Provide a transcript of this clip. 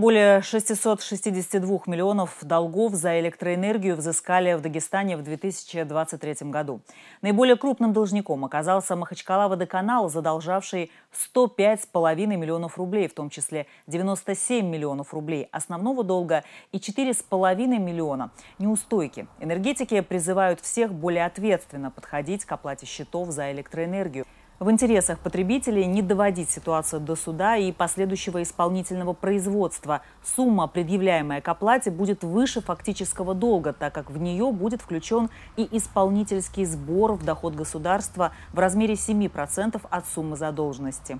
Более 662 миллионов долгов за электроэнергию взыскали в Дагестане в 2023 году. Наиболее крупным должником оказался Махачкала водоканал, задолжавший 105,5 миллионов рублей, в том числе 97 миллионов рублей основного долга и 4,5 миллиона неустойки. Энергетики призывают всех более ответственно подходить к оплате счетов за электроэнергию. В интересах потребителей не доводить ситуацию до суда и последующего исполнительного производства. Сумма, предъявляемая к оплате, будет выше фактического долга, так как в нее будет включен и исполнительский сбор в доход государства в размере 7% от суммы задолженности.